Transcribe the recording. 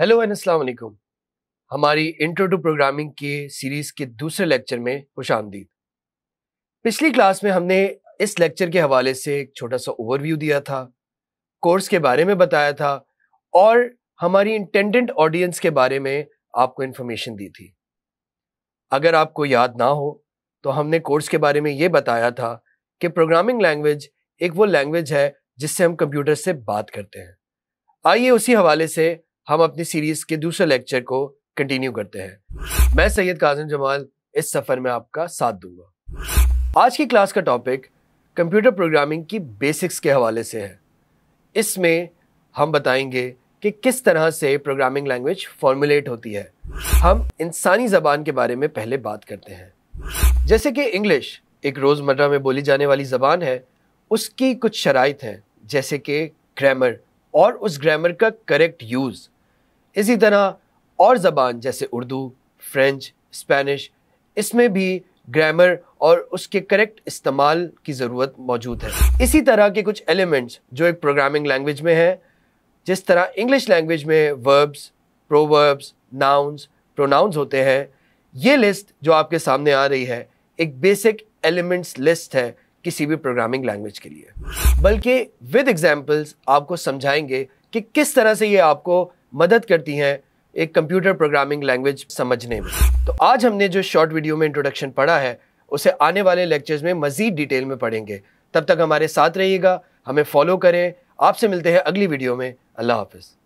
hello and अस्सलाम वालेकुम हमारी इंट्रो टू प्रोग्रामिंग के सीरीज़ के दूसरे लेक्चर में खुश आमदीद पिछली क्लास में हमने इस लेक्चर के हवाले से एक छोटा सा ओवरव्यू दिया था कोर्स के बारे में बताया था और हमारी इंटेंडेंट ऑडियंस के बारे में आपको इन्फॉर्मेशन दी थी अगर आपको याद ना हो तो हमने कोर्स के बारे में ये बताया था कि प्रोग्रामिंग लैंग्वेज एक वो लैंग्वेज है जिससे हम कंप्यूटर से बात करते हैं आइए उसी हवाले से हम अपनी सीरीज के दूसरे लेक्चर को कंटिन्यू करते हैं मैं सैयद काजम जमाल इस सफ़र में आपका साथ दूंगा आज की क्लास का टॉपिक कंप्यूटर प्रोग्रामिंग की बेसिक्स के हवाले से है इसमें हम बताएंगे कि किस तरह से प्रोग्रामिंग लैंग्वेज फॉर्मुलेट होती है हम इंसानी ज़बान के बारे में पहले बात करते हैं जैसे कि इंग्लिश एक रोज़मर्रा में बोली जाने वाली ज़बान है उसकी कुछ शराइ हैं जैसे कि ग्रामर और उस ग्रामर का करेक्ट यूज़ इसी तरह और ज़बान जैसे उर्दू फ्रेंच स्पेनिश इसमें भी ग्रामर और उसके करेक्ट इस्तेमाल की ज़रूरत मौजूद है इसी तरह के कुछ एलिमेंट्स जो एक प्रोग्रामिंग लैंग्वेज में है जिस तरह इंग्लिश लैंग्वेज में वर्ब्स प्रोवर्ब्स नाउन्स प्रोनाउंस होते हैं ये लिस्ट जो आपके सामने आ रही है एक बेसिक एलिमेंट्स लिस्ट है किसी भी प्रोग्रामिंग लैंग्वेज के लिए बल्कि विद एग्जाम्पल्स आपको समझाएंगे कि किस तरह से ये आपको मदद करती हैं एक कंप्यूटर प्रोग्रामिंग लैंग्वेज समझने में तो आज हमने जो शॉर्ट वीडियो में इंट्रोडक्शन पढ़ा है उसे आने वाले लेक्चर्स में मज़ीद डिटेल में पढ़ेंगे तब तक हमारे साथ रहिएगा हमें फॉलो करें आपसे मिलते हैं अगली वीडियो में अल्लाह हाफिज़